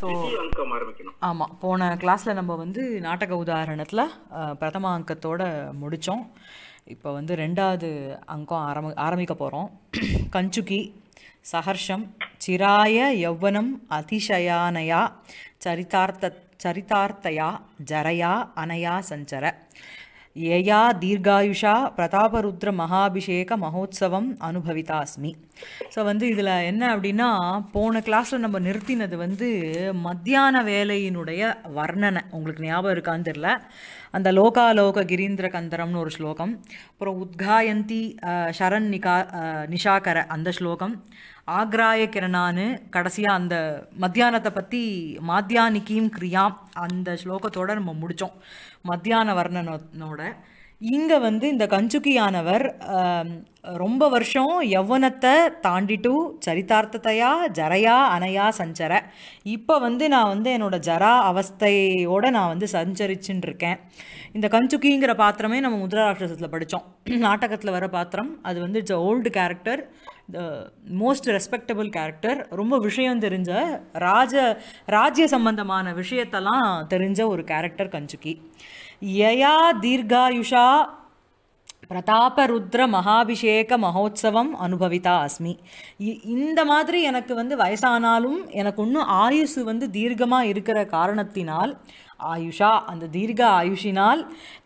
so ஆமாம் போன கிளாஸில் நம்ம வந்து நாடக உதாரணத்தில் பிரதம அங்கத்தோடு முடித்தோம் இப்போ வந்து ரெண்டாவது அங்கம் ஆரம்பி ஆரம்பிக்க போகிறோம் கஞ்சுகி சஹர்ஷம் சிராய யௌவனம் அதிசயானயா சரிதார்த்த சரிதார்த்தயா ஜரையா அனையா சஞ்சர ஏயா தீர்காயுஷா பிரதாபருத்ர மகாபிஷேக மகோத்சவம் அனுபவிதாஸ்மி ஸோ வந்து இதில் என்ன அப்படின்னா போன கிளாஸில் நம்ம நிறுத்தினது வந்து மத்தியான வேலையினுடைய வர்ணனை உங்களுக்கு ஞாபகம் இருக்கான்னு தெரில அந்த லோகாலோக கிரீந்திர கந்தரம்னு ஒரு ஸ்லோகம் அப்புறம் உத்காயந்தி ஷரண் நிகா நிஷாகர அந்த ஸ்லோகம் ஆக்ராய கிரணான்னு கடைசியாக அந்த மத்தியானத்தை பற்றி மாத்தியானிக்கியும் கிரியாம் அந்த ஸ்லோகத்தோடு நம்ம முடித்தோம் மத்தியான வர்ணனோட இங்கே வந்து இந்த கஞ்சுக்கியானவர் ரொம்ப வருஷம் எவ்வனத்தை தாண்டிட்டு சரித்தார்த்தத்தையா ஜரையா அணையா சஞ்சர இப்போ வந்து நான் வந்து என்னோடய ஜரா அவஸ்தையோடு நான் வந்து சஞ்சரிச்சுன்னு இருக்கேன் இந்த கஞ்சுக்கிங்கிற பாத்திரமே நம்ம முதலாட்சத்தில் படித்தோம் நாட்டகத்தில் வர பாத்திரம் அது வந்து it's old character the most respectable character ரொம்ப விஷயம் தெரிஞ்ச ராஜ ராஜ்ய சம்பந்தமான விஷயத்தெல்லாம் தெரிஞ்ச ஒரு கேரக்டர் கஞ்சுக்கி யயா தீர்காயுஷா ருத்ர மகாபிஷேக மகோத்சவம் அனுபவிதா அஸ்மி இந்த மாதிரி எனக்கு வந்து வயசானாலும் எனக்கு இன்னும் ஆயுசு வந்து தீர்க்கமாக இருக்கிற காரணத்தினால் ஆயுஷா அந்த தீர்க்க ஆயுஷினால்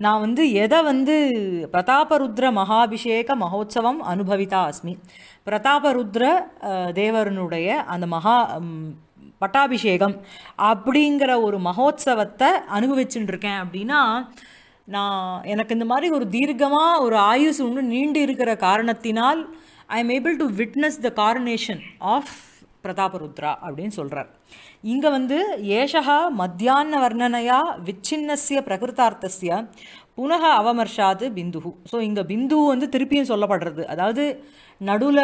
நான் வந்து எதை வந்து பிரதாபருத்ர மகாபிஷேக மகோத்சவம் அனுபவித்தா அஸ்மி பிரதாபருத்ர தேவரனுடைய அந்த மகா பட்டாபிஷேகம் அப்படிங்கிற ஒரு மகோத்சவத்தை அனுபவிச்சுட்டு இருக்கேன் அப்படின்னா நான் எனக்கு இந்த மாதிரி ஒரு தீர்க்கமாக ஒரு ஆயுஸ் ஒன்று நீண்டு இருக்கிற காரணத்தினால் I am able to witness the coronation of Prataparudra அப்படின்னு சொல்கிறார் இங்கே வந்து ஏஷா மத்தியான வர்ணனையா விச்சின்னசிய பிரகிருத்தார்த்தசிய புனக அவமர்ஷாது பிந்து ஸோ இங்கே பிந்து வந்து திருப்பியும் சொல்லப்படுறது அதாவது நடுவில்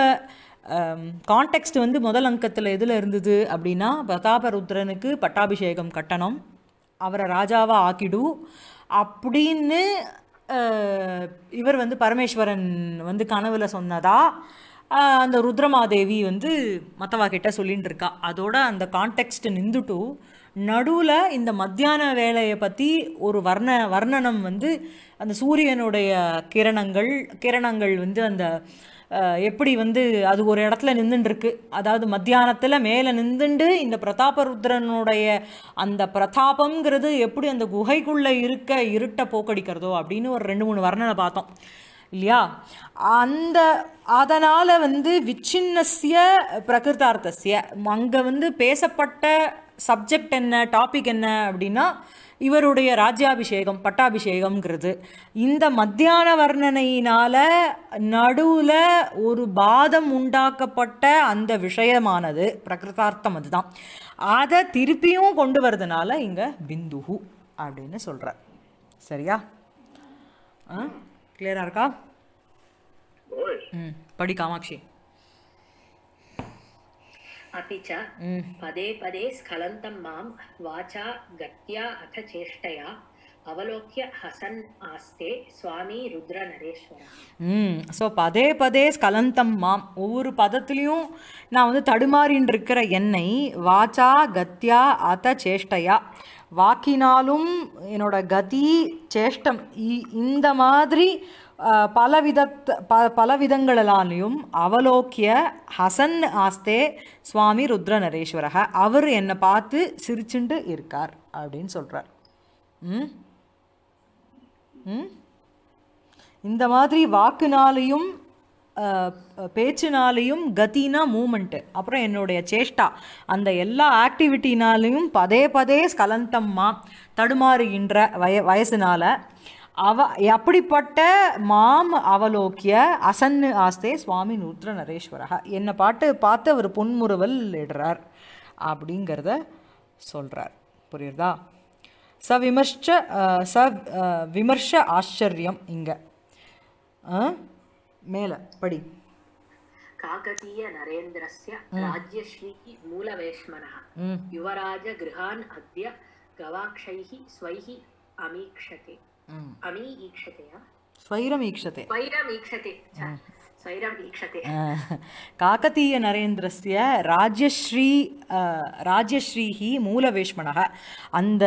கான்டெக்ஸ்ட் வந்து முதல் அங்கத்தில் எதில் இருந்தது அப்படின்னா பிரதாபருத்ரனுக்கு பட்டாபிஷேகம் கட்டணம் அவரை ராஜாவாக ஆக்கிடு அப்படின்னு இவர் வந்து பரமேஸ்வரன் வந்து கனவில் சொன்னதா அந்த ருத்ரமாதேவி வந்து மற்றவா கிட்டே சொல்லின்னு இருக்கா அதோட அந்த கான்டெக்ஸ்ட் நின்றுட்டு நடுவில் இந்த மத்தியான வேலையை பற்றி ஒரு வர்ண வர்ணனம் வந்து அந்த சூரியனுடைய கிரணங்கள் கிரணங்கள் வந்து அந்த எப்படி வந்து அது ஒரு இடத்துல நின்றுருக்கு அதாவது மத்தியானத்தில் மேலே நின்றுண்டு இந்த பிரதாபருத்ரனுடைய அந்த பிரதாபங்கிறது எப்படி அந்த குகைக்குள்ளே இருக்க இருட்டை போக்கடிக்கிறதோ அப்படின்னு ஒரு ரெண்டு மூணு வர்ணனை பார்த்தோம் இல்லையா அந்த அதனால் வந்து விச்சின்னசிய பிரகிருதார்த்தசிய அங்கே வந்து பேசப்பட்ட சப்ஜெக்ட் என்ன டாபிக் என்ன அப்படின்னா இவருடைய ராஜ்யாபிஷேகம் பட்டாபிஷேகம்ங்கிறது இந்த மத்தியான வர்ணனையினால் நடுவில் ஒரு பாதம் உண்டாக்கப்பட்ட அந்த விஷயமானது பிரகிருதார்த்தம் அதுதான் அதை திருப்பியும் கொண்டு வரதுனால இங்கே பிந்துகு அப்படின்னு சொல்கிறார் சரியா ஆ கிளியராக இருக்கா ம் படி காமாட்சி అపిచ பதே பதே ஸ்கலந்தம் மாம் வாச்சா గత్యా అథ చేష్టయా అవలోక్య హసన్ ఆస్తే சுவாமி ருத்ர நரேஸ்வரா ம் ஸோ பதே பதே ஸ்கலந்தம் மாம் ஒவ்வொரு பதத்துலேயும் நான் வந்து தடுமாறின்னு இருக்கிற என்னை வாச்சா கத்தியா அத சேஷ்டையா வாக்கினாலும் என்னோட கதி சேஷ்டம் இந்த மாதிரி பலவித பலவிதங்களாலையும் அவலோக்கிய ஹசன் ஆஸ்தே சுவாமி ருத்ர நரேஸ்வரக அவர் என்னை பார்த்து சிரிச்சுண்டு இருக்கார் அப்படின்னு சொல்கிறார் ம் ம் இந்த மாதிரி வாக்குனாலையும் பேச்சினாலையும் கத்தினா மூமெண்ட்டு அப்புறம் என்னுடைய சேஷ்டா அந்த எல்லா ஆக்டிவிட்டினாலையும் பதே பதே ஸ்கலந்தம்மா தடுமாறுகின்ற வய வயசுனால் அவ அப்படிப்பட்ட மாம் அவலோக்கிய அசன்னு ஆஸ்தே சுவாமி நூத்ர நரேஸ்வரகா என்னை பாட்டு பார்த்து அவர் புன்முறுவல் இடுறார் அப்படிங்கிறத சொல்கிறார் புரியுறதா ச விமர்ஷ ச விமர்ஷ ஆச்சரியம் இங்கே मेल पडि काकतीय नरेन्द्रस्य राज्यश्री मूलवेश्मनः युवराज अद्य गवाक्षैः स्वैः अमीक्षते अमीक्षतया स्वैरमीक्षते स्वैरमीक्षते காக்கத்தீய நரேந்திரஸ்ய ராஜஸ்ரீ ராஜஸ்ரீஹி மூலவேஷ்மணக அந்த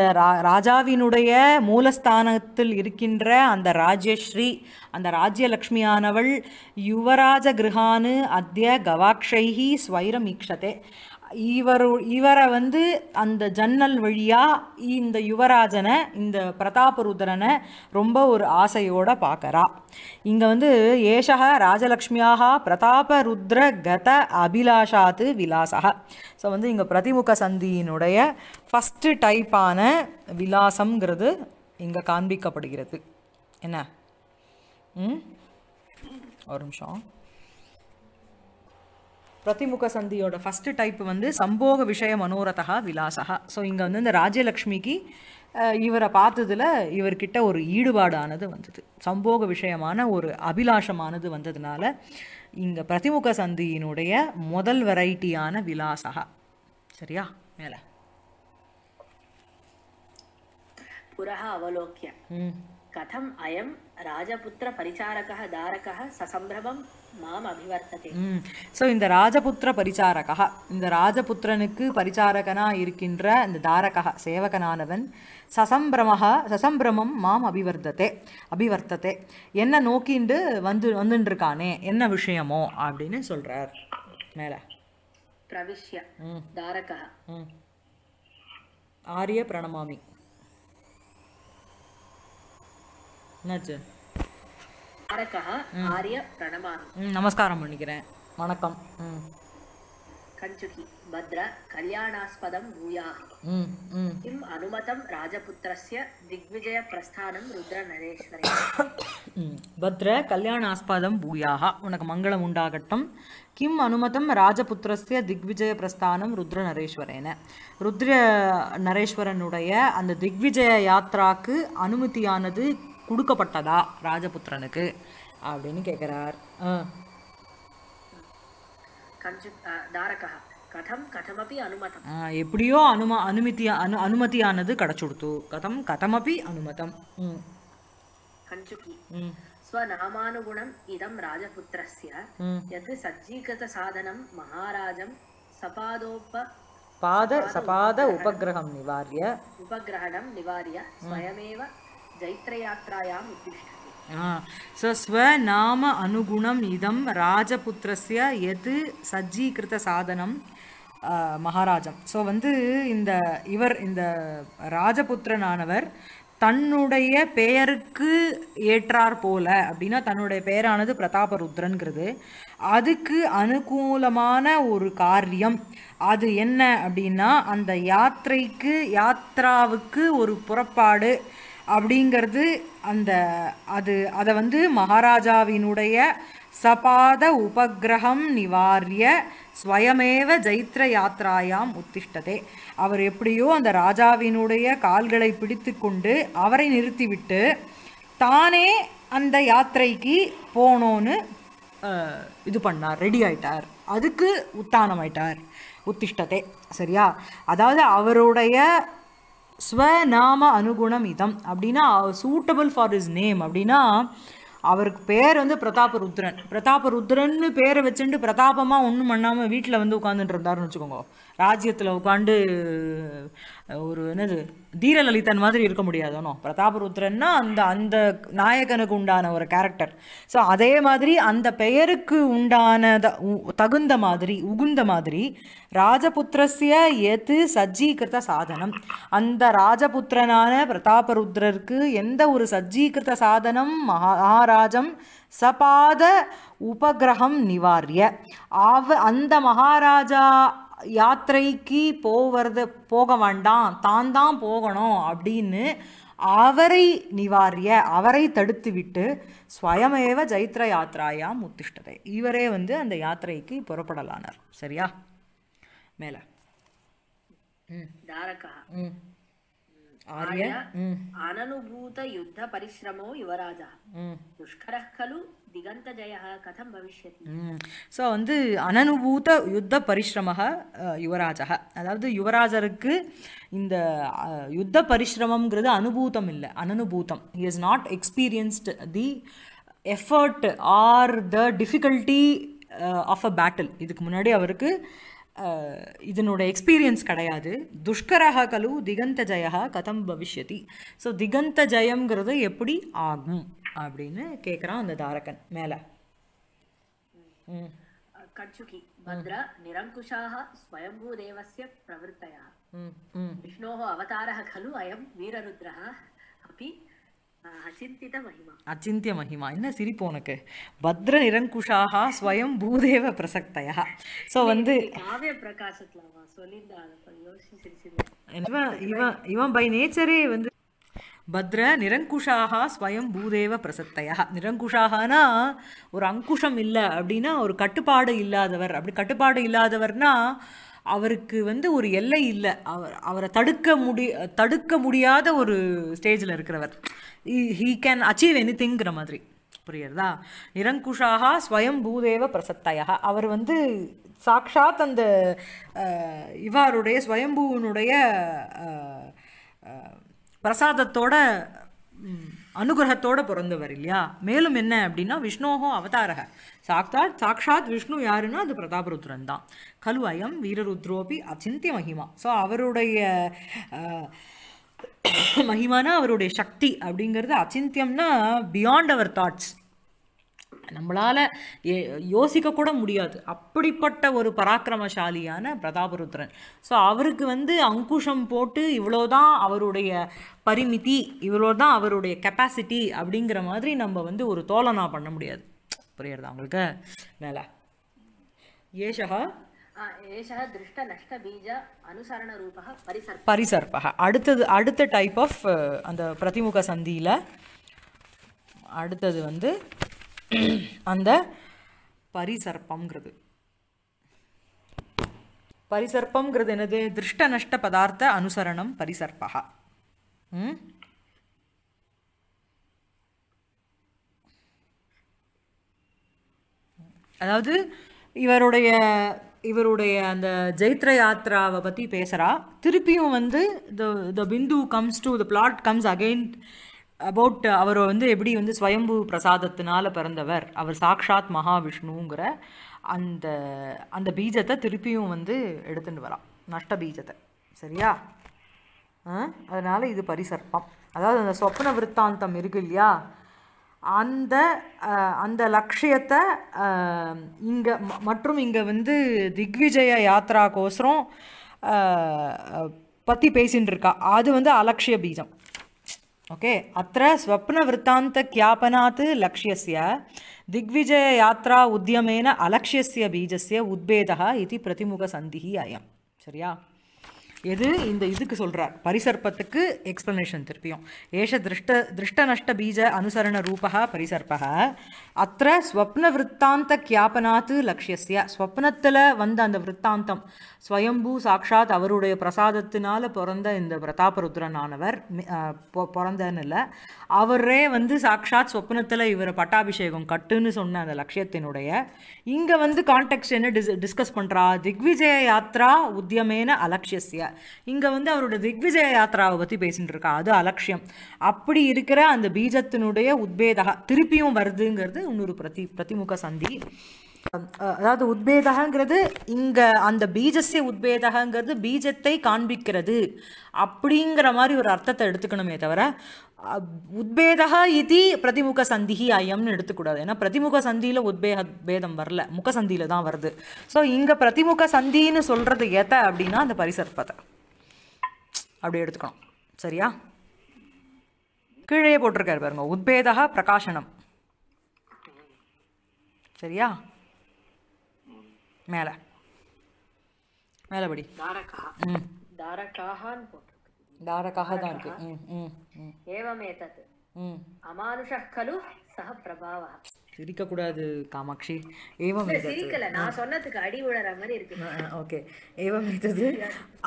ராஜாவினுடைய மூலஸ்தானத்தில் இருக்கின்ற அந்த ராஜஸ்ரீ அந்த ராஜ்யலக்ஷ்மியானவள் யுவராஜ கிருஹானு அத்திய கவாக்ஷைஹி ஸ்வைரம் ஈக்ஷதே இவர் இவரை வந்து அந்த ஜன்னல் வழியாக இந்த யுவராஜனை இந்த பிரதாபருத்ரனை ரொம்ப ஒரு ஆசையோடு பார்க்குறா இங்கே வந்து ஏஷக ராஜலக்ஷ்மியாக பிரதாபருத்ர கத அபிலாஷாத்து விலாசக ஸோ வந்து இங்கே பிரதிமுக சந்தியினுடைய ஃபஸ்ட்டு டைப்பான விலாசம்ங்கிறது இங்கே காண்பிக்கப்படுகிறது என்ன ம் ஒரு நிமிஷம் பிரதிமுக சந்தியோட ஃபஸ்ட்டு டைப் வந்து சம்போக விஷய மனோரதா விலாசகா ஸோ இங்கே வந்து இந்த ராஜலக்ஷ்மிக்கு இவரை பார்த்ததில் இவர்கிட்ட ஒரு ஈடுபாடானது வந்தது சம்போக விஷயமான ஒரு அபிலாஷமானது வந்ததுனால இங்கே பிரதிமுக சந்தியினுடைய முதல் வெரைட்டியான விலாசகா சரியா மேலே புரக அவலோக்கியம் கதம் அயம் ராஜபுத்திர பரிச்சாரகः தாரகः சசம்பிரமம் மாம் அபிவர்த்ததே ஸோ இந்த ராஜபுத்திர பரிச்சாரகா இந்த ராஜபுத்திரனுக்கு பரிச்சாரகனா இருக்கின்ற இந்த தாரகா சேவகனானவன் சசம்பிரமஹா சசம்பிரமம் மாம் அபிவர்த்ததே அபிவர்த்ததே என்ன நோக்கிண்டு வந்து வந்துட்டுருக்கானே என்ன விஷயமோ அப்படின்னு சொல்கிறார் மேலே பிரவிஷ்ய தாரகா ஆரிய பிரணமாமி என்னாச்சு ஆரிய பிரணமாமி நமஸ்காரம் பண்ணிக்கிறேன் வணக்கம் கஞ்சுகி பத்ர கல்யாணாஸ்பதம் பூயாஹி கிம் அனுமதம் ராஜபுத்திரஸ்ய திக்விஜய பிரஸ்தானம் ருத்ர நரேஸ்வரே பத்ர கல்யாணாஸ்பதம் பூயாஹ உனக்கு மங்களம் உண்டாகட்டும் கிம் அனுமதம் ராஜபுத்திரஸ்ய திக்விஜய பிரஸ்தானம் ருத்ர நரேஸ்வரேன ருத்ர நரேஸ்வரனுடைய அந்த திக்விஜய யாத்ராக்கு அனுமதியானது கொடுக்கப்பட்டதா ராஜபுத்திரனுக்கு அப்படின்னு கேட்கிறார் எப்படியோ அனும அனுமதி அனு அனுமதியானது கிடைச்சுடுத்து கதம் கதமபி அனுமதம் ஸ்வநாமானுகுணம் இதம் ராஜபுத்திரஸ்ய யத் சஜ்ஜீகத சாதனம் மகாராஜம் சபாதோப்ப பாத சபாத உபகிரகம் நிவாரிய உபகிரகணம் நிவாரிய ஸ்வயமேவ जैत्रयात्रायाम् उत्तिष्ठति स स्वनाम अनुगुणम् इदं ராஜபுத்திரஸ்ய எது சஜ்ஜீகிருத சாதனம் மகாராஜம் ஸோ வந்து இந்த இவர் இந்த ராஜபுத்திரனானவர் தன்னுடைய பெயருக்கு ஏற்றார் போல அப்படின்னா தன்னுடைய பெயரானது பிரதாபருத்ரன்கிறது அதுக்கு அனுகூலமான ஒரு காரியம் அது என்ன அப்படின்னா அந்த யாத்திரைக்கு யாத்ராவுக்கு ஒரு புறப்பாடு அப்படிங்கிறது அந்த அது அதை வந்து மகாராஜாவினுடைய சபாத உபகிரகம் நிவாரிய ஸ்வயமேவ ஜைத்ர யாத்ராயாம் உத்திஷ்டதே அவர் எப்படியோ அந்த ராஜாவினுடைய கால்களை பிடித்து கொண்டு அவரை நிறுத்திவிட்டு தானே அந்த யாத்திரைக்கு போனோன்னு இது பண்ணார் ரெடி ஆயிட்டார் அதுக்கு உத்தானம் ஆயிட்டார் உத்திஷ்டதே சரியா அதாவது அவருடைய ஸ்வநாம அனுகுணம் இதம் அப்படின்னா சூட்டபிள் ஃபார் இஸ் நேம் அப்படின்னா அவருக்கு பேர் வந்து பிரதாப பிரதாபருத்ரன்னு பேரை வச்சுட்டு பிரதாபமாக ஒன்றும் பண்ணாமல் வீட்டில் வந்து உட்காந்துட்டு இருந்தாருன்னு வச்சுக்கோங்க ராஜ்யத்தில் உட்காந்து ஒரு என்னது தீரலலிதன் மாதிரி இருக்க முடியாதுனோ பிரதாபருத்ரன்னா அந்த அந்த நாயகனுக்கு உண்டான ஒரு கேரக்டர் ஸோ அதே மாதிரி அந்த பெயருக்கு உண்டான தகுந்த மாதிரி உகுந்த மாதிரி ராஜபுத்திரஸ்ய எது சஜ்ஜீகிருத சாதனம் அந்த ராஜபுத்திரனான பிரதாபருத்ரருக்கு எந்த ஒரு சஜ்ஜீகிருத சாதனம் மகாராஜம் சபாத உபகிரகம் நிவாரிய அவ அந்த மகாராஜா யாத்திரைக்கு போவது போக வேண்டாம் தான் தான் போகணும் அப்படின்னு அவரை நிவாரிய அவரை தடுத்துவிட்டு ஸ்வயமேவ ஜைத்ர யாத்திராயாம் உத்திஷ்டதை இவரே வந்து அந்த யாத்திரைக்கு புறப்படலானார் சரியா மேலே அனனுபூத யுத்த பரிசிரமோ யுவராஜா புஷ்கரः खलु ஸோ வந்து அனனுபூத யுத்த பரிசிரமக யுவராஜக அதாவது யுவராஜருக்கு இந்த யுத்த பரிசிரமங்கிறது அனுபூதம் இல்லை அனனுபூதம் he is not experienced the effort or the difficulty of a battle இதுக்கு முன்னாடி அவருக்கு இதனோட எக்ஸ்பீரியன்ஸ் கிடையாது துஷ்கரஹா கலு திகந்த ஜயா கதம் பவிஷ்யதி ஸோ திகந்த ஜயங்கிறது எப்படி ஆகும் அப்படின்னு கேட்குறான் அந்த தாரகன் மேலே கட்சுகி பத்ர நிரங்குஷாக ஸ்வயம்பூ தேவஸ்ய பிரவருத்தயா விஷ்ணோः அவதாரः खलु अयं वीररुद्रः अपि அச்சிந்திய மகிமா என்ன சிரிப்பு உனக்கு பத்ர நிரங்குஷாகா ஸ்வயம் பூதேவ பிரசக்தயா ஸோ வந்து இவன் இவன் பை நேச்சரே வந்து பத்ர நிரங்குஷாகா ஸ்வயம் பூதேவ பிரசத்தையா நிரங்குஷாகனா ஒரு அங்குஷம் இல்லை அப்படின்னா ஒரு கட்டுப்பாடு இல்லாதவர் அப்படி கட்டுப்பாடு இல்லாதவர்னா அவருக்கு வந்து ஒரு எல்லை இல்லை அவர் அவரை தடுக்க முடி தடுக்க முடியாத ஒரு ஸ்டேஜில் இருக்கிறவர் ஹீ கேன் அச்சீவ் எனி திங்கிற மாதிரி புரியுறதா நிரங்குஷாக ஸ்வயம் பூதேவ பிரசத்தையாக அவர் வந்து சாக்ஷாத் அந்த இவாருடைய ஸ்வயம்பூவனுடைய பிரசாதத்தோட அனுகிரகத்தோட பிறந்தவர் இல்லையா மேலும் என்ன அப்படின்னா விஷ்ணோகோ அவதாரக சாக்தாத் சாக்ஷாத் விஷ்ணு யாருன்னா அது பிரதாபருத்ரன் தான் கலு அயம் வீரருத்ரோபி அச்சிந்திய மகிமா ஸோ அவருடைய மகிமானா அவருடைய சக்தி அப்படிங்கிறது அச்சிந்தியம்னா பியாண்ட் அவர் தாட்ஸ் நம்மளால் யோசிக்க கூட முடியாது அப்படிப்பட்ட ஒரு பராக்கிரமசாலியான பிரதாபருத்ரன் ஸோ அவருக்கு வந்து அங்குஷம் போட்டு இவ்வளோதான் அவருடைய பரிமிதி இவ்வளோதான் அவருடைய கெப்பாசிட்டி அப்படிங்கிற மாதிரி நம்ம வந்து ஒரு தோலனா பண்ண முடியாது புரியறதா அவங்களுக்கு மேலே ஏஷகா பரிசர்பக அடுத்தது அடுத்த டைப் ஆஃப் uh, அந்த பிரதிமுக சந்தியில் அடுத்தது வந்து அந்த பரிசர்ப்பம்ங்கிறது பரிசர்ப்பம்ங்கிறது என்னது திருஷ்ட நஷ்ட பதார்த்த அனுசரணம் பரிசர்ப்பகா அதாவது இவருடைய இவருடைய அந்த ஜெயித்ர யாத்ராவை பற்றி பேசுகிறா திருப்பியும் வந்து the the Bindu comes to the plot comes again about அவர் வந்து எப்படி வந்து ஸ்வயம்பு பிரசாதத்தினால பிறந்தவர் அவர் சாக்ஷாத் மகாவிஷ்ணுங்கிற அந்த அந்த பீஜத்தை திருப்பியும் வந்து எடுத்துகிட்டு வரான் நஷ்ட பீஜத்தை சரியா அதனால் இது பரிசர்ப்பம் அதாவது அந்த சொப்ன விற்த்தாந்தம் இருக்கு இல்லையா அந்த அந்த லக்ஷியத்தை இங்கே மற்றும் இங்கே வந்து திக்விஜய யாத்திராக்கோசரம் பற்றி பேசின்னு இருக்கா அது வந்து அலட்சிய பீஜம் ஓகே அத்த ஸ்வப்ன விற்த்தாந்த கியாபனாத் லக்ஷியசிய திக்விஜய யாத்ரா உத்தியமேன அலக்ஷியசிய பீஜஸ்ய உத்பேதா இது பிரதிமுக சந்தி அயம் சரியா எது இந்த இதுக்கு சொல்கிறார் பரிசர்ப்பத்துக்கு எக்ஸ்ப்ளனேஷன் திருப்பியும் ஏஷ திருஷ்ட திருஷ்ட நஷ்ட பீஜ அனுசரண ரூபா பரிசர்ப்பக அத்த ஸ்வப்ன விற்த்தாந்த கியாபனாத்து லட்சியசிய ஸ்வப்னத்தில் வந்த அந்த விற்த்தாந்தம் ஸ்வயம்பூ சாட்சாத் அவருடைய பிரசாதத்தினால் பிறந்த இந்த ஆனவர் பிறந்தன்னு இல்லை அவரே வந்து சாட்சாத் ஸ்வப்னத்தில் இவர் பட்டாபிஷேகம் கட்டுன்னு சொன்ன அந்த லட்சியத்தினுடைய இங்கே வந்து கான்டெக்ட் என்ன டிஸ் டிஸ்கஸ் பண்ணுறா திக்விஜய யாத்ரா உத்தியமேன அலட்சியசிய இங்கே வந்து அவரோட திக்விஜய யாத்திராவை பற்றி பேசிகிட்டு இருக்கா அது அலட்சியம் அப்படி இருக்கிற அந்த பீஜத்தினுடைய உத்வேதகா திருப்பியும் வருதுங்கிறது இன்னொரு பிரதி பிரதிமுக சந்தி அதாவது உத்வேதகங்கிறது இங்கே அந்த பீஜஸ்ய உத்வேதகங்கிறது பீஜத்தை காண்பிக்கிறது அப்படிங்கிற மாதிரி ஒரு அர்த்தத்தை எடுத்துக்கணுமே தவிர உத்வேதா இது பிரதிமுக சந்திஹி ஐயம்னு எடுத்துக்கூடாது ஏன்னா பிரதிமுக சந்தியில் உத்வேக பேதம் வரல முக சந்தியில் தான் வருது ஸோ இங்கே பிரதிமுக சந்தின்னு சொல்கிறது ஏத்த அப்படின்னா அந்த பரிசற்பத்தை அப்படி எடுத்துக்கணும் சரியா கீழே போட்டிருக்காரு பாருங்க உத்வேதா பிரகாசனம் சரியா மேலே மேலபடி ம் தாரகாஹான் போட்டு தாரகாக தான் இருக்கு ஏவமே தத் அமானுஷ கலு சக பிரபாவா சிரிக்கக்கூடாது காமாட்சி ஏவம் சிரிக்கல நான் சொன்னதுக்கு அடி உழற மாதிரி இருக்கு ஓகே ஏவம் எத்தது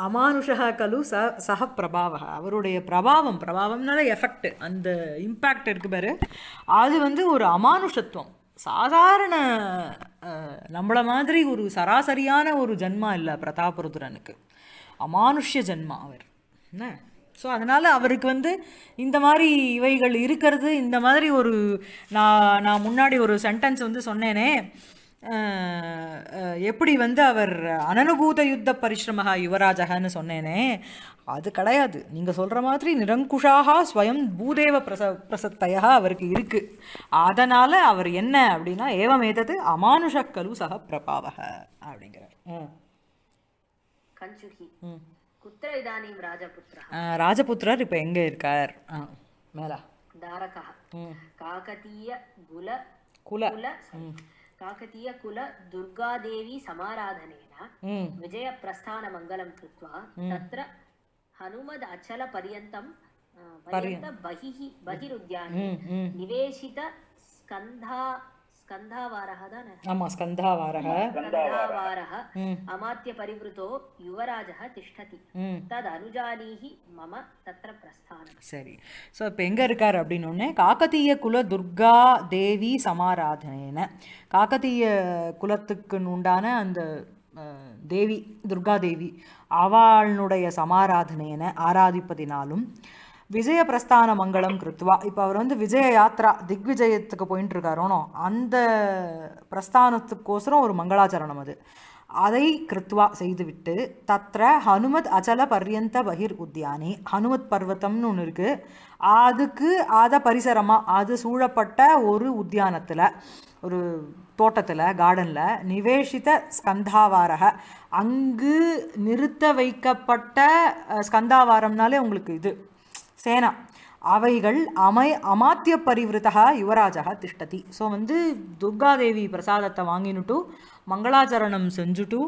அமானுஷா கலு ச சக பிரபாவ அவருடைய பிரபாவம் பிரபாவம்னால எஃபெக்ட் அந்த இம்பேக்ட் இருக்கு பாரு அது வந்து ஒரு அமானுஷத்துவம் சாதாரண நம்மள மாதிரி ஒரு சராசரியான ஒரு ஜன்மா இல்லை பிரதாபருதுரனுக்கு அமானுஷ்ய ஜன்மா அவர் என்ன ஸோ அதனால் அவருக்கு வந்து இந்த மாதிரி இவைகள் இருக்கிறது இந்த மாதிரி ஒரு நான் நான் முன்னாடி ஒரு சென்டென்ஸ் வந்து சொன்னேனே எப்படி வந்து அவர் அனனுபூத யுத்த பரிசிரமாக யுவராஜகன்னு சொன்னேனே அது கிடையாது நீங்கள் சொல்கிற மாதிரி நிரங்குஷாக ஸ்வயம் பூதேவ பிரச பிரசத்தையாக அவருக்கு இருக்குது அதனால் அவர் என்ன அப்படின்னா ஏவமேதது அமானுஷக்கலு சக பிரபாவக அப்படிங்கிறார் ம் குத்திர இதானியம் ராஜபுத்திரா ராஜபுத்திரர் இப்ப எங்க இருக்கார் மேலா தாரகா காகதீய குல குல குல காகதீய குல துர்காதேவி சமாராதனேன விஜய பிரஸ்தான மங்கலம் கிருத்வா தத்ர ஹனுமத் அச்சல பரியந்தம் பரியந்த பகிஹி பகிருத்யானி நிவேசித ஸ்கந்தா ஸ்கந்தாவாரக தானே ஆமா ஸ்கந்தாவாரக ஸ்கந்தாவாரக அமாத்திய பரிவృతో யுவராஜः திஷ்டதி தத் அனுஜானீஹி மம தத்ர பிரஸ்தானம் சரி சோ இப்போ எங்க இருக்கார் அப்படின்னே காக்கதீய குல துர்கா தேவி சமாராதனேன குலத்துக்கு உண்டான அந்த தேவி துர்கா தேவி அவளுடைய சமாராதனையன ஆராதிப்பதினாலும் விஜய பிரஸ்தான மங்களம் கிருத்வா இப்போ அவர் வந்து விஜய யாத்ரா திக்விஜயத்துக்கு போயின்ட்டு இருக்காரோனோ அந்த பிரஸ்தானத்துக்கோசரம் ஒரு மங்களாச்சரணம் அது அதை கிருத்வா செய்துவிட்டு தத்திர ஹனுமத் அச்சல பர்யந்த பகிர் உத்தியானி ஹனுமத் பர்வத்தம்னு ஒன்று இருக்குது அதுக்கு அதை பரிசரமாக அது சூழப்பட்ட ஒரு உத்தியானத்தில் ஒரு தோட்டத்தில் கார்டனில் நிவேஷித ஸ்கந்தாவாரக அங்கு நிறுத்த வைக்கப்பட்ட ஸ்கந்தாவாரம்னாலே உங்களுக்கு இது சேனா அவைகள் அமை அமாத்திய பரிவிருத்தா யுவராஜா திஷ்டதி ஸோ வந்து துர்காதேவி பிரசாதத்தை வாங்கினுட்டு மங்களாச்சரணம் செஞ்சுட்டு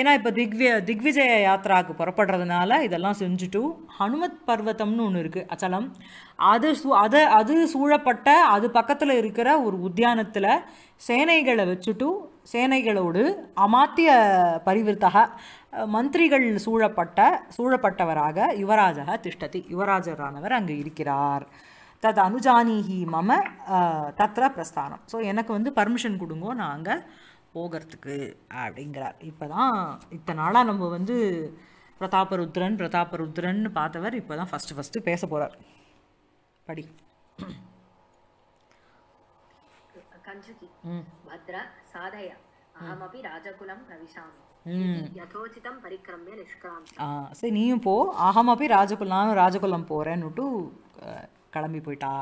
ஏன்னா இப்போ திக்வ திக்விஜய யாத்திராவுக்கு புறப்படுறதுனால இதெல்லாம் செஞ்சுட்டு ஹனுமத் பர்வத்தம்னு ஒன்று இருக்குது அச்சலம் அது சூ அதை அது சூழப்பட்ட அது பக்கத்தில் இருக்கிற ஒரு உத்தியானத்தில் சேனைகளை வச்சுட்டு சேனைகளோடு அமாத்திய பரிவிருத்தக மந்திரிகள் சூழப்பட்ட சூழப்பட்டவராக யுவராஜக திஷ்டதி யுவராஜரானவர் அங்கு இருக்கிறார் தத் அனுஜானிஹி மம தத்ர பிரஸ்தானம் ஸோ எனக்கு வந்து பர்மிஷன் கொடுங்கோ நான் அங்கே போகிறதுக்கு அப்படிங்கிறார் இப்போ தான் இத்தனை நாளாக நம்ம வந்து பிரதாபருத்ரன் பிரதாபருத்ரன் பார்த்தவர் இப்போ தான் ஃபஸ்ட்டு ஃபஸ்ட்டு பேச போகிறார் படி கஞ்சுகி பத்ரா சாதயா அகமபி ராஜகுலம் பிரவிஷாமி சரி நீயும் போ அகமா போய் ராஜகுலம் நானும் ராஜகுலம் போகிறேன்னுட்டு கிளம்பி போயிட்டா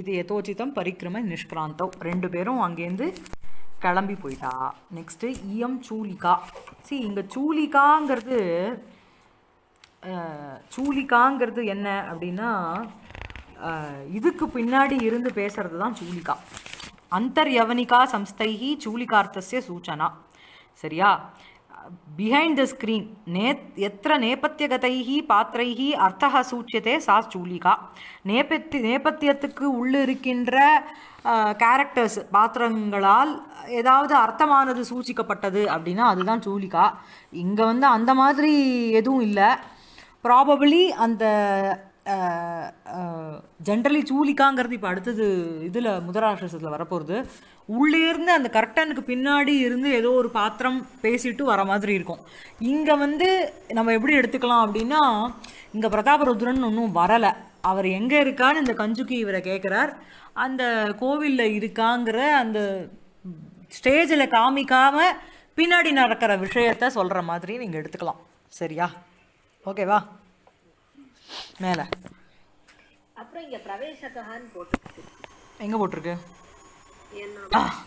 இது எதோச்சிதம் பரிக்கிரம நிஷ்கிராந்தம் ரெண்டு பேரும் அங்கேருந்து கிளம்பி போயிட்டா நெக்ஸ்ட்டு இயம் சூலிகா சரி இங்கே சூலிகாங்கிறது சூலிகாங்கிறது என்ன அப்படின்னா இதுக்கு பின்னாடி இருந்து பேசுறது தான் சூலிகா அந்தர் யவனிகா சம்ஸ்தைஹி சூலிகார்த்தசிய சூச்சனா சரியா பிஹைண்ட் த ஸ்க்ரீன் நே यत्र नेपत्यगतैः பாத்திரைஹி அர்த்தக சூட்சியதே சா சூலிகா நேபத்தி நேபத்தியத்துக்கு உள்ளே இருக்கின்ற கேரக்டர்ஸ் பாத்திரங்களால் ஏதாவது அர்த்தமானது சூச்சிக்கப்பட்டது அப்படின்னா அதுதான் சூலிகா இங்கே வந்து அந்த மாதிரி எதுவும் இல்லை ப்ராபபிளி அந்த ஜென்ரலி சூலிக்காங்கிறது இப்போ அடுத்தது இதில் முதராட்சசத்தில் வரப்போகிறது உள்ளேருந்து அந்த கர்டனுக்கு பின்னாடி இருந்து ஏதோ ஒரு பாத்திரம் பேசிட்டு வர மாதிரி இருக்கும் இங்கே வந்து நம்ம எப்படி எடுத்துக்கலாம் அப்படின்னா இங்கே பிரதாபருத்ரன் ஒன்றும் வரலை அவர் எங்கே இருக்கான்னு இந்த கஞ்சுக்கு இவரை கேட்குறார் அந்த கோவிலில் இருக்காங்கிற அந்த ஸ்டேஜில் காமிக்காமல் பின்னாடி நடக்கிற விஷயத்த சொல்கிற மாதிரி நீங்கள் எடுத்துக்கலாம் சரியா ஓகேவா மேல அப்புறம் இங்க பிரவேசகஹான் போட்டுருக்கு எங்க போட்டுருக்கு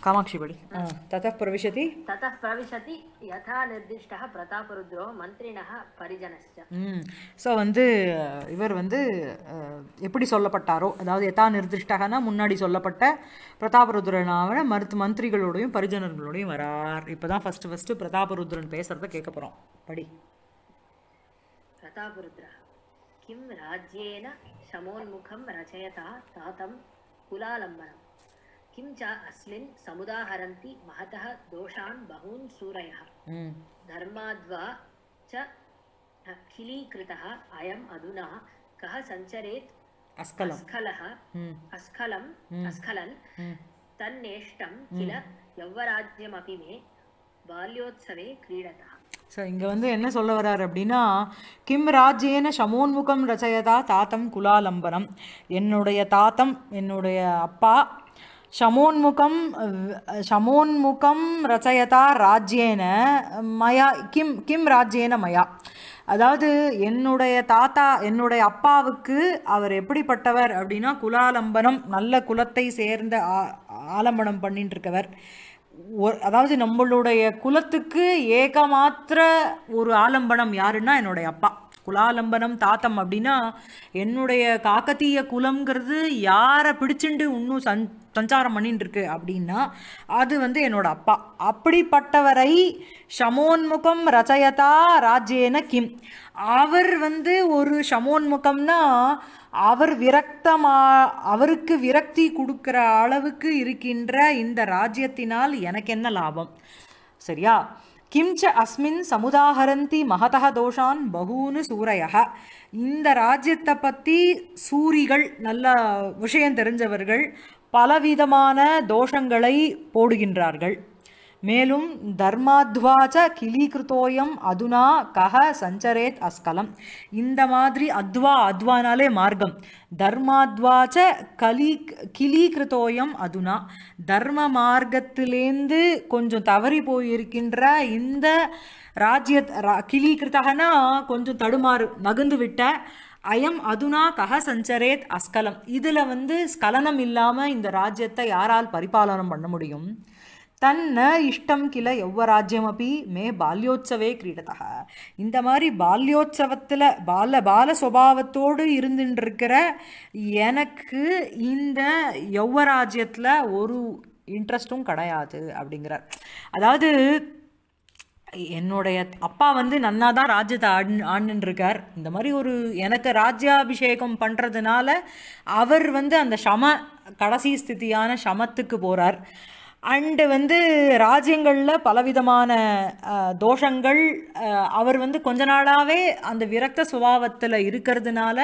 காமாட்சி படி ததः प्रविशति ततः प्रविशति यथा निर्दिष्टः प्रतापरुद्रो மந்திரிணः பரிஜனஸ்ச ஸோ வந்து இவர் வந்து எப்படி சொல்லப்பட்டாரோ அதாவது எதா நிர்திஷ்டகனா முன்னாடி சொல்லப்பட்ட பிரதாபருத்ரனாவன மருத்து மந்திரிகளோடையும் பரிஜனர்களோடையும் வரார் இப்போ தான் ஃபஸ்ட்டு ஃபஸ்ட்டு பிரதாபருத்ரன் பேசுகிறத கேட்க போகிறோம் படி பிரதாபருத்ரா किं राज्येन शमोन्मुखं रचयता तातं कुलालम्बनं किं च अस्मिन् समुदाहरन्ति महतः दोषान् बहून् सूरयः धर्माद्वा च खिलीकृतः अयम् अधुना कः अस्खलः अस्खलम् अस्खलन् तन्नेष्टं किल यौवराज्यमपि मे बाल्योत्सवे क्रीडतः ஸோ இங்கே வந்து என்ன சொல்ல வர்றார் அப்படின்னா கிம் ராஜ்யேன சமோன்முகம் ரச்சயதா தாத்தம் குலாலம்பனம் என்னுடைய தாத்தம் என்னுடைய அப்பா சமோன்முகம் சமோன்முகம் ரச்சயதா ராஜ்யேன மயா கிம் கிம் ராஜ்யேன மயா அதாவது என்னுடைய தாத்தா என்னுடைய அப்பாவுக்கு அவர் எப்படிப்பட்டவர் அப்படின்னா குலாலம்பனம் நல்ல குலத்தை சேர்ந்த ஆலம்பனம் பண்ணிட்டுருக்கவர் அதாவது நம்மளுடைய குலத்துக்கு ஏகமாத்திர ஒரு ஆலம்பனம் யாருன்னா என்னுடைய அப்பா குலாலம்பனம் தாத்தம் அப்படின்னா என்னுடைய காக்கத்தீய குலம்ங்கிறது யாரை பிடிச்சிண்டு இன்னும் சன் சஞ்சாரம் பண்ணிட்டு இருக்கு அப்படின்னா அது வந்து என்னோட அப்பா அப்படிப்பட்டவரை ஷமோன்முகம் ரஜயதா ராஜேன கிம் அவர் வந்து ஒரு ஷமோன்முகம்னா அவர் விரக்தமா அவருக்கு விரக்தி கொடுக்குற அளவுக்கு இருக்கின்ற இந்த ராஜ்யத்தினால் எனக்கு என்ன லாபம் சரியா கிம்ச்ச அஸ்மின் சமுதாகரந்தி மகதக தோஷான் பகூனு சூரையா இந்த ராஜ்யத்தை பற்றி சூரிகள் நல்ல விஷயம் தெரிஞ்சவர்கள் பலவிதமான தோஷங்களை போடுகின்றார்கள் மேலும் தர்மாத்வாச்ச கிளீகிருத்தோயம் அதுனா கஹ சஞ்சரேத் அஸ்கலம் இந்த மாதிரி அத்வா அத்வானாலே மார்க்கம் தர்மாத்வாச்ச கலி கிளீகிருத்தோயம் அதுனா தர்ம மார்க்கத்திலேந்து கொஞ்சம் தவறி போயிருக்கின்ற இந்த ராஜ்ய கிளீகிருத்தகனா கொஞ்சம் தடுமாறு நகுந்து விட்ட அயம் அதுனா கஹ சஞ்சரேத் அஸ்கலம் இதில் வந்து ஸ்கலனம் இல்லாமல் இந்த ராஜ்யத்தை யாரால் பரிபாலனம் பண்ண முடியும் தன்ன இஷ்டம் கில யௌவராஜ்யமபி மே பால்யோத்சவே கிரீடதா இந்த மாதிரி பால்யோத்சவத்தில் பால பால சுபாவத்தோடு இருந்துருக்கிற எனக்கு இந்த யௌவராஜ்யத்தில் ஒரு இன்ட்ரெஸ்ட்டும் கிடையாது அப்படிங்கிறார் அதாவது என்னுடைய அப்பா வந்து நன்னா தான் ராஜ்யத்தை ஆண் ஆண்டுருக்கார் இந்த மாதிரி ஒரு எனக்கு ராஜ்யாபிஷேகம் பண்ணுறதுனால அவர் வந்து அந்த சம கடைசி ஸ்திதியான சமத்துக்கு போகிறார் அண்டு வந்து ராஜ்யங்களில் பலவிதமான தோஷங்கள் அவர் வந்து கொஞ்ச நாளாகவே அந்த விரக்த சுபாவத்தில் இருக்கிறதுனால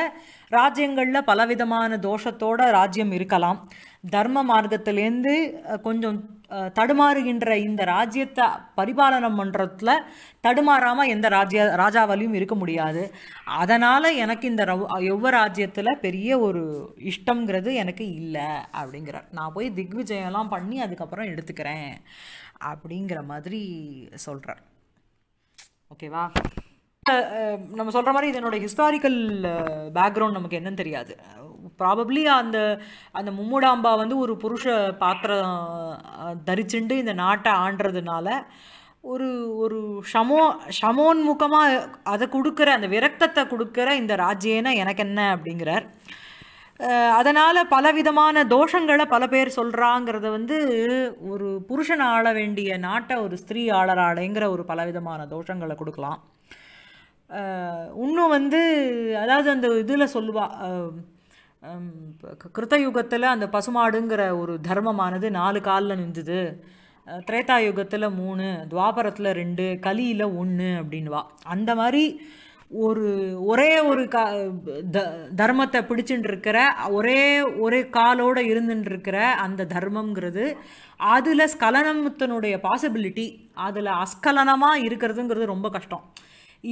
ராஜ்யங்களில் பலவிதமான தோஷத்தோட ராஜ்யம் இருக்கலாம் தர்ம மார்க்கத்திலேருந்து கொஞ்சம் தடுமாறுகின்ற இந்த ராஜ்யத்தை பரிபாலனம் பண்ணுறதுல தடுமாறாமல் எந்த ராஜ்ய ராஜாவாலையும் இருக்க முடியாது அதனால் எனக்கு இந்த ரவ் எவ்வ ராஜ்யத்தில் பெரிய ஒரு இஷ்டங்கிறது எனக்கு இல்லை அப்படிங்கிறார் நான் போய் திக்விஜயம்லாம் பண்ணி அதுக்கப்புறம் எடுத்துக்கிறேன் அப்படிங்கிற மாதிரி சொல்கிறார் ஓகேவா நம்ம சொல்கிற மாதிரி இதனோட ஹிஸ்டாரிக்கல் பேக்ரவுண்ட் நமக்கு என்னன்னு தெரியாது ப்ராபப்ளி அந்த அந்த மும்முடாம்பா வந்து ஒரு புருஷ பாத்திரம் தரிச்சுண்டு இந்த நாட்டை ஆண்டுறதுனால ஒரு ஒரு ஷமோ ஷமோன்முகமாக அதை கொடுக்குற அந்த விரக்தத்தை கொடுக்குற இந்த ராஜ்யனா எனக்கு என்ன அப்படிங்கிறார் அதனால் பலவிதமான தோஷங்களை பல பேர் சொல்கிறாங்கிறத வந்து ஒரு புருஷன் ஆள வேண்டிய நாட்டை ஒரு ஸ்திரீ ஆளராடைங்கிற ஒரு பலவிதமான தோஷங்களை கொடுக்கலாம் இன்னும் வந்து அதாவது அந்த இதில் சொல்லுவாள் கிருத்தயுகத்தில் அந்த பசுமாடுங்கிற ஒரு தர்மமானது நாலு காலில் நின்றுது திரேதா யுகத்தில் மூணு துவாபரத்தில் ரெண்டு கலியில் ஒன்று அப்படின்வா அந்த மாதிரி ஒரு ஒரே ஒரு க த தர்மத்தை பிடிச்சுட்டு இருக்கிற ஒரே ஒரே காலோடு இருந்துட்டு இருக்கிற அந்த தர்மங்கிறது அதில் ஸ்கலனத்தினுடைய பாசிபிலிட்டி அதில் அஸ்கலனமாக இருக்கிறதுங்கிறது ரொம்ப கஷ்டம்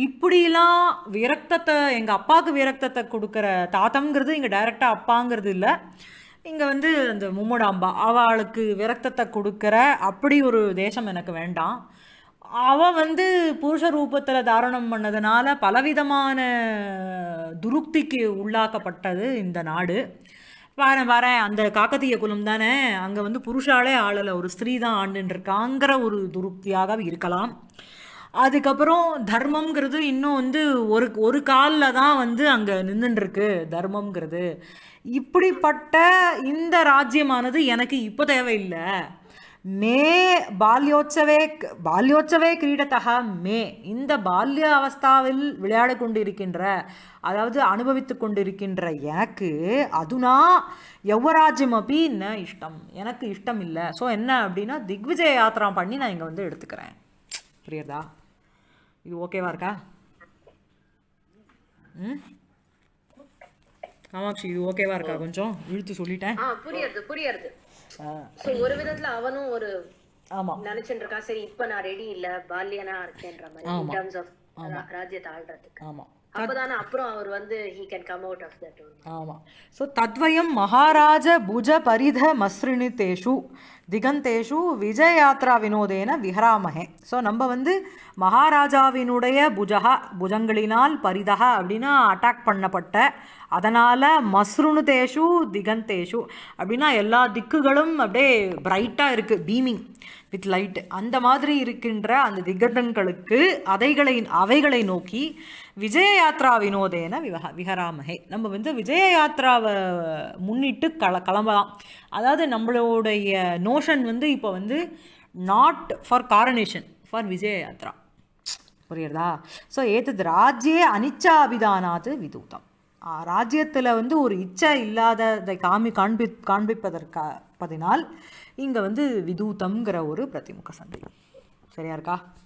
இப்படிலாம் விரக்தத்தை எங்கள் அப்பாவுக்கு விரக்தத்தை கொடுக்குற தாத்தங்கிறது இங்கே டைரெக்டாக அப்பாங்கிறது இல்லை இங்கே வந்து அந்த மும்முடாம்பா அவளுக்கு விரக்தத்தை கொடுக்குற அப்படி ஒரு தேசம் எனக்கு வேண்டாம் அவள் வந்து புருஷ ரூபத்தில் தாரணம் பண்ணதுனால பலவிதமான துருப்திக்கு உள்ளாக்கப்பட்டது இந்த நாடு வர வர அந்த காக்கத்திய குலம் தானே அங்கே வந்து புருஷாலே ஆளலை ஒரு ஸ்திரீ தான் ஆண்டுன்றிருக்காங்கிற ஒரு துருப்தியாக இருக்கலாம் அதுக்கப்புறம் தர்மம்ங்கிறது இன்னும் வந்து ஒரு ஒரு காலில் தான் வந்து அங்கே நின்றுருக்கு தர்மம்ங்கிறது இப்படிப்பட்ட இந்த ராஜ்யமானது எனக்கு இப்போ தேவையில்லை மே பால்யோச்சவே பால்யோச்சவே கிரீடத்தக மே இந்த பால்ய அவஸ்தாவில் விளையாட கொண்டிருக்கின்ற அதாவது அனுபவித்து கொண்டிருக்கின்ற எனக்கு அதுனா எவ்வராஜ்யம் அப்படி என்ன இஷ்டம் எனக்கு இஷ்டம் இல்லை ஸோ என்ன அப்படின்னா திக்விஜய யாத்திரா பண்ணி நான் இங்கே வந்து எடுத்துக்கிறேன் புரியுதா இது ஓகேவா இருக்கா காமாட்சி இது ஓகேவா இருக்கா கொஞ்சம் இழுத்து சொல்லிட்டேன் புரியுது புரியுது ஒரு விதத்துல அவனும் ஒரு ஆமா நினைச்சிட்டு இருக்கா சரி இப்ப நான் ரெடி இல்ல பாலியனா இருக்கேன்ற மாதிரி டர்ம்ஸ் ஆஃப் ராஜ்யத்தை ஆள்றதுக்கு ஆமா ஆமா சோ தத்வயம் மகாராஜ புஜ பரித மஸ்ரிணித்தேஷு திகந்தேஷு விஜயாத்ரா வினோதேன விஹராமகே ஸோ நம்ம வந்து மகாராஜாவினுடைய புஜகா புஜங்களினால் பரிதகா அப்படின்னா அட்டாக் பண்ணப்பட்ட அதனால் மஸ்ருணு தேஷு திகந்தேஷு அப்படின்னா எல்லா திக்குகளும் அப்படியே பிரைட்டாக இருக்குது பீமிங் வித் லைட் அந்த மாதிரி இருக்கின்ற அந்த திகதங்களுக்கு அதைகளை அவைகளை நோக்கி விஜய யாத்ரா வினோதேன விவக விகராமகே நம்ம வந்து விஜய யாத்ராவை முன்னிட்டு கல கிளம்பலாம் அதாவது நம்மளுடைய நோஷன் வந்து இப்போ வந்து நாட் ஃபார் காரனேஷன் ஃபார் விஜய யாத்ரா புரியுறதா ஸோ ஏத்தது ராஜ்யே அபிதானாது விதூதம் ராஜ்யத்தில் வந்து ஒரு இச்சை இல்லாததை காமி காண்பி காண்பிப்பதற்கா பதினால் இங்கே வந்து விதூத்தம்ங்கிற ஒரு பிரதிமுக சந்தை சரியா இருக்கா